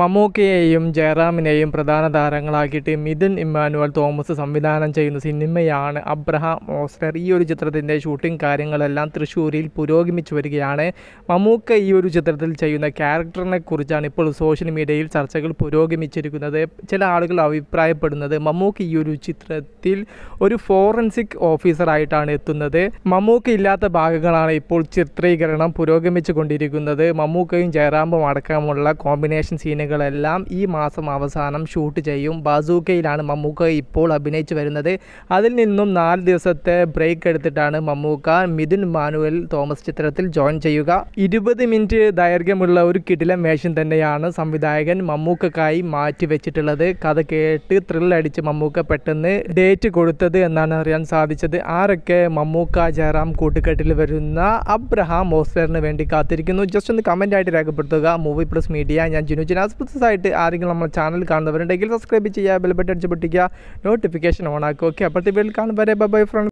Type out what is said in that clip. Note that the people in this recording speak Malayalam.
മമ്മൂക്കയെയും ജയറാമിനെയും പ്രധാന താരങ്ങളാക്കിയിട്ട് മിഥുൻ ഇമ്മാനുവൽ തോമസ് സംവിധാനം ചെയ്യുന്ന സിനിമയാണ് അബ്രഹാം ഓസ്റ്റർ ഈ ഒരു ചിത്രത്തിൻ്റെ ഷൂട്ടിംഗ് കാര്യങ്ങളെല്ലാം തൃശ്ശൂരിൽ പുരോഗമിച്ചു വരികയാണ് മമ്മൂക്ക ഈ ഒരു ചിത്രത്തിൽ ചെയ്യുന്ന ക്യാരക്ടറിനെ കുറിച്ചാണ് ഇപ്പോൾ സോഷ്യൽ മീഡിയയിൽ ചർച്ചകൾ പുരോഗമിച്ചിരിക്കുന്നത് ചില ആളുകൾ അഭിപ്രായപ്പെടുന്നത് മമ്മൂക്ക ഈ ഒരു ചിത്രത്തിൽ ഒരു ഫോറൻസിക് ഓഫീസറായിട്ടാണ് എത്തുന്നത് മമ്മൂക്ക ഇല്ലാത്ത ഭാഗങ്ങളാണ് ഇപ്പോൾ ചിത്രീകരണം പുരോഗമിച്ചു കൊണ്ടിരിക്കുന്നത് മമ്മൂക്കയും ജയറാമും അടക്കമുള്ള കോമ്പിനേഷൻ സീനുകൾ സീനുകളെല്ലാം ഈ മാസം അവസാനം ഷൂട്ട് ചെയ്യും ബാസൂക്കയിലാണ് മമ്മൂക്ക ഇപ്പോൾ അഭിനയിച്ചു വരുന്നത് അതിൽ നിന്നും നാല് ദിവസത്തെ ബ്രേക്ക് എടുത്തിട്ടാണ് മമ്മൂക്ക മിഥുൻ മാനുവൽ തോമസ് ചിത്രത്തിൽ ജോയിൻ ചെയ്യുക ഇരുപത് മിനിറ്റ് ദൈർഘ്യമുള്ള ഒരു കിടിലം വേഷം തന്നെയാണ് സംവിധായകൻ മമ്മൂക്കക്കായി മാറ്റിവെച്ചിട്ടുള്ളത് കഥ കേട്ട് ത്രില്ലടിച്ച് മമ്മൂക്ക പെട്ടെന്ന് ഡേറ്റ് കൊടുത്തത് എന്നാണ് അറിയാൻ സാധിച്ചത് ആരൊക്കെ മമ്മൂക്ക ജയറാം കൂട്ടുകെട്ടിൽ വരുന്ന അബ്രഹാം ഓസ്ലറിന് വേണ്ടി കാത്തിരിക്കുന്നു ജസ്റ്റ് ഒന്ന് കമന്റ് ആയിട്ട് രേഖപ്പെടുത്തുക മൂവി പ്ലസ് മീഡിയ ഞാൻ ജുനു ജിനാസ് സ്പെസിഫിക്സ് ആയിട്ട് ആരെങ്കിലും നമ്മുടെ ചാനൽ കാണുന്നവരുണ്ടെങ്കിൽ സബ്സ്ക്രൈബ് ചെയ്യുക ബെൽ ബട്ടൺ പൊട്ടിക്കുക നോട്ടിഫിക്കേഷൻ ഓൺ ആക്കുക ഓക്കെ അപ്പോഴത്തെ വീട്ടിൽ കാണുമ്പോൾ വരെ ബൈ ഫ്രണ്ട്